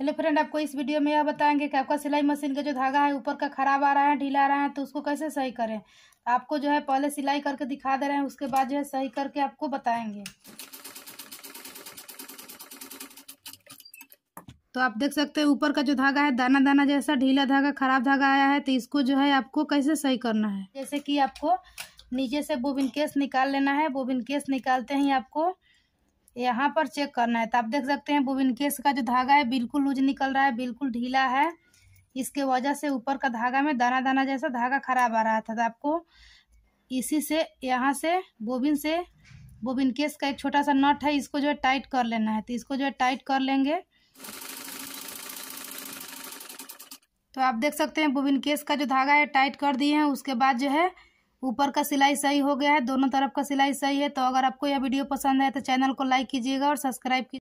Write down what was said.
hello friend आपको इस video में यह बताएंगे कि आपका सिलाई मशीन का जो धागा है ऊपर का खराब आ रहा है ढीला आ रहा है तो उसको कैसे सही करें आपको जो है पहले सिलाई करके दिखा दे रहे हैं उसके बाद जो है सही करके आपको बताएंगे तो आप देख सकते हैं ऊपर का जो धागा है दाना दाना जैसा ढीला धागा खराब धागा आया है तो इसको जो है आपको कैसे सही करना है जैसे कि आपको नीचे से बोबिन केस निकाल लेना है बोबिन केस निकालते ही आपको यहाँ पर चेक करना है तो आप देख सकते हैं बुबिन केस का जो धागा है बिल्कुल लूज निकल रहा है बिल्कुल ढीला है इसके वजह से ऊपर का धागा में दाना दाना जैसा धागा खराब आ रहा था तो आपको इसी से यहाँ से बोबिन से बोबिन केस का एक छोटा सा नट है इसको जो है टाइट कर लेना है तो इसको जो है टाइट कर लेंगे तो आप देख सकते हैं बोबिन केस का जो धागा है टाइट कर दिए हैं उसके बाद जो है ऊपर का सिलाई सही हो गया है दोनों तरफ का सिलाई सही है तो अगर आपको यह वीडियो पसंद है तो चैनल को लाइक कीजिएगा और सब्सक्राइब कीजिए